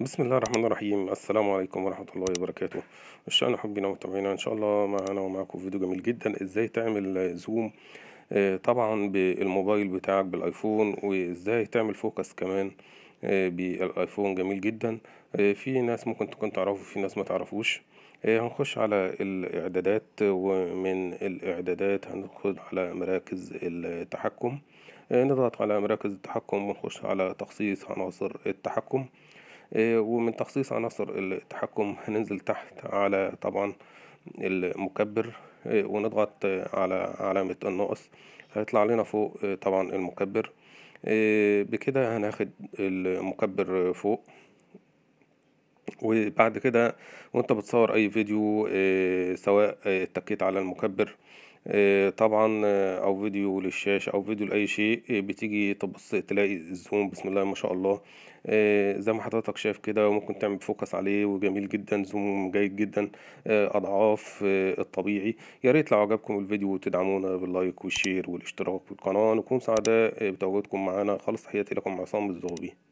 بسم الله الرحمن الرحيم السلام عليكم ورحمة الله وبركاته الشأن حبنا ومتابعينا إن شاء الله معانا ومعاكم فيديو جميل جدا إزاي تعمل زوم آه، طبعا بالموبايل بتاعك بالآيفون وإزاي تعمل فوكس كمان آه، بالايفون جميل جدا آه، في ناس ممكن تكون تعرفه في ناس ما تعرفوش هنخش على الاعدادات ومن الاعدادات هندخل على مراكز التحكم نضغط على مراكز التحكم ونخش على تخصيص عناصر التحكم إيه، ومن تخصيص عناصر التحكم هننزل تحت على طبعا المكبر إيه، ونضغط على علامة النقص هيطلع لنا فوق إيه، طبعا المكبر بكده هناخد المكبر فوق وبعد كده وانت بتصور اي فيديو آه، سواء اتكيت على المكبر آه، طبعا آه، او فيديو للشاشة او فيديو لاي شيء بتيجي تبص تلاقي الزوم بسم الله ما شاء الله زي ما حضرتك شايف كده ممكن تعمل فوكس عليه وجميل جدا زوم جيد جدا اضعاف الطبيعي يا ريت لو عجبكم الفيديو تدعمونا باللايك والشير والاشتراك في القناه نكون سعداء بتواجدكم معانا خالص تحياتي لكم عصام الزغبي